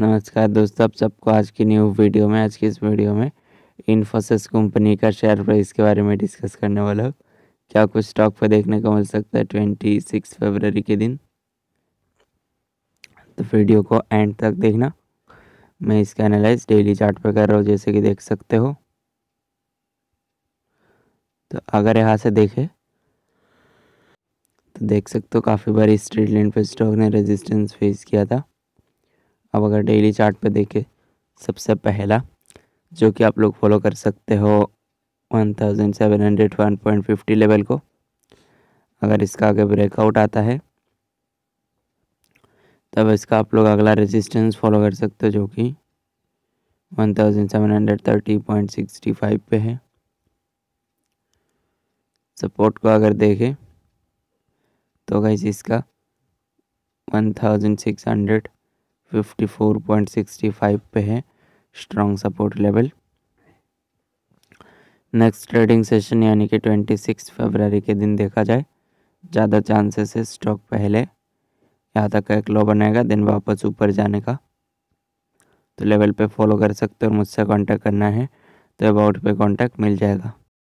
नमस्कार दोस्तों आप सबको आज की न्यू वीडियो में आज की इस वीडियो में इन्फोसिस कंपनी का शेयर प्राइस के बारे में डिस्कस करने वाला हो क्या कुछ स्टॉक पर देखने को मिल सकता है ट्वेंटी सिक्स फेबररी के दिन तो वीडियो को एंड तक देखना मैं इसका एनालाइज डेली चार्ट पर कर रहा हूँ जैसे कि देख सकते हो तो अगर यहाँ से देखें तो देख सकते हो काफ़ी बार स्ट्रीट लाइन पर स्टॉक ने रेजिस्टेंस फेस किया था अब अगर डेली चार्ट पे देखें सबसे पहला जो कि आप लोग फॉलो कर सकते हो फिफ्टी लेवल को अगर इसका आगे ब्रेकआउट आता है तब इसका आप लोग अगला रेजिस्टेंस फॉलो कर सकते हो जो कि 1730.65 पे है सपोर्ट को अगर देखें तो गई इसका 1600 54.65 पे है strong support level next trading session यानी कि 26 फरवरी के दिन देखा जाए ज़्यादा चांसेस है स्टॉक पहले यहाँ तक एक लो बनेगा दिन वापस ऊपर जाने का तो लेवल पे फॉलो कर सकते हो और मुझसे कांटेक्ट करना है तो अबाउट पे कांटेक्ट मिल जाएगा